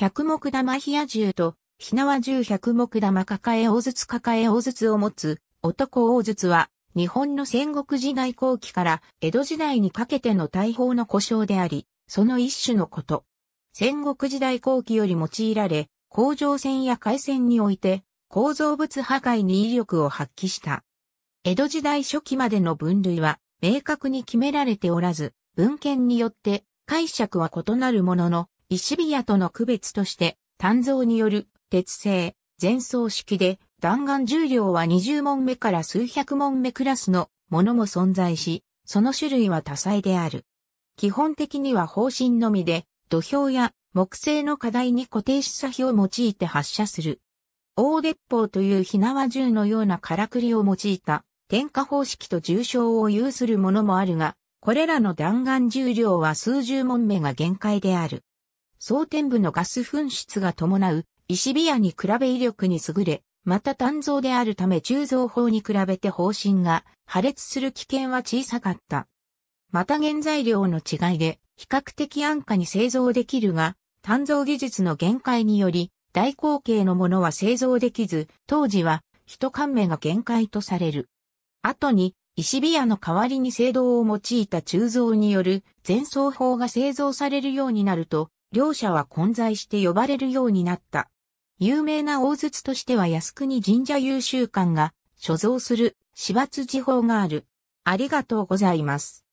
百目玉冷や銃と、ひなわ銃百目玉抱え大筒抱え大筒を持つ、男大筒は、日本の戦国時代後期から江戸時代にかけての大砲の故障であり、その一種のこと。戦国時代後期より用いられ、工場戦や海戦において、構造物破壊に威力を発揮した。江戸時代初期までの分類は明確に決められておらず、文献によって解釈は異なるものの、石火矢との区別として、炭造による鉄製、前奏式で弾丸重量は20問目から数百問目クラスのものも存在し、その種類は多彩である。基本的には方針のみで、土俵や木製の課題に固定し作業を用いて発射する。大鉄砲という火縄銃のようなからくりを用いた点火方式と重傷を有するものもあるが、これらの弾丸重量は数十問目が限界である。装填部のガス噴出が伴う石火矢に比べ威力に優れ、また単造であるため鋳造法に比べて方針が破裂する危険は小さかった。また原材料の違いで比較的安価に製造できるが、単造技術の限界により大口径のものは製造できず、当時は一貫目が限界とされる。後に石火矢の代わりに制造を用いた鋳造による前奏法が製造されるようになると、両者は混在して呼ばれるようになった。有名な大筒としては靖国神社優秀館が所蔵する始発地方がある。ありがとうございます。